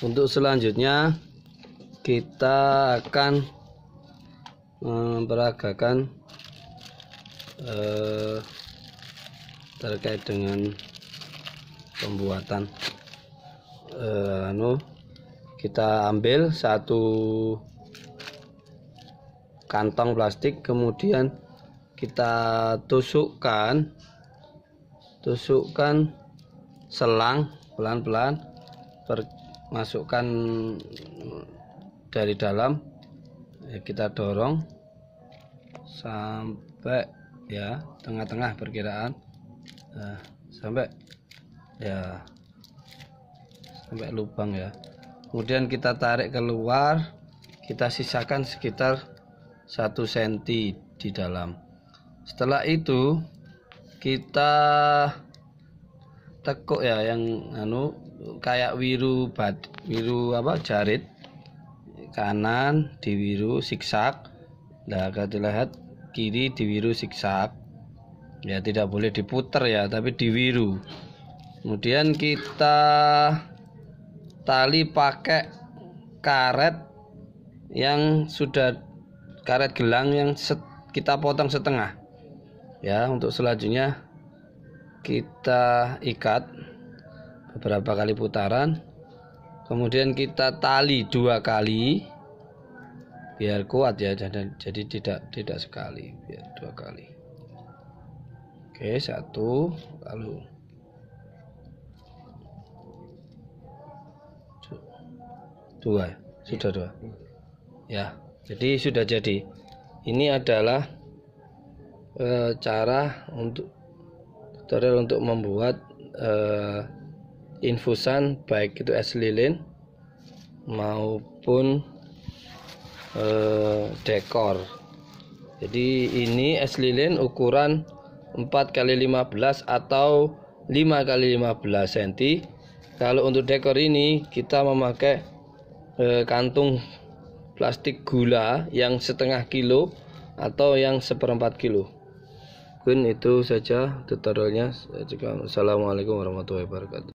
untuk selanjutnya kita akan memperagakan eh, terkait dengan pembuatan eh, anu kita ambil satu kantong plastik kemudian kita tusukkan tusukkan selang pelan-pelan masukkan dari dalam ya, kita dorong sampai ya tengah-tengah perkiraan nah, sampai ya sampai lubang ya kemudian kita tarik keluar kita sisakan sekitar 1 cm di dalam setelah itu kita tekuk ya yang anu kayak wiru bat wiru apa jarit kanan di wiru siksak nah kalau dilihat kiri di wiru siksak ya tidak boleh diputer ya tapi di wiru kemudian kita tali pakai karet yang sudah karet gelang yang set, kita potong setengah ya untuk selanjutnya kita ikat beberapa kali putaran kemudian kita tali dua kali biar kuat ya jadi, jadi tidak tidak sekali biar dua kali oke satu lalu dua sudah dua ya jadi sudah jadi ini adalah e, cara untuk tutorial untuk membuat uh, infusan baik itu es lilin maupun uh, dekor jadi ini es lilin ukuran 4 x 15 atau 5 x 15 cm kalau untuk dekor ini kita memakai e, kantung plastik gula yang setengah kilo atau yang seperempat kilo mungkin itu saja tutorialnya assalamualaikum warahmatullahi wabarakatuh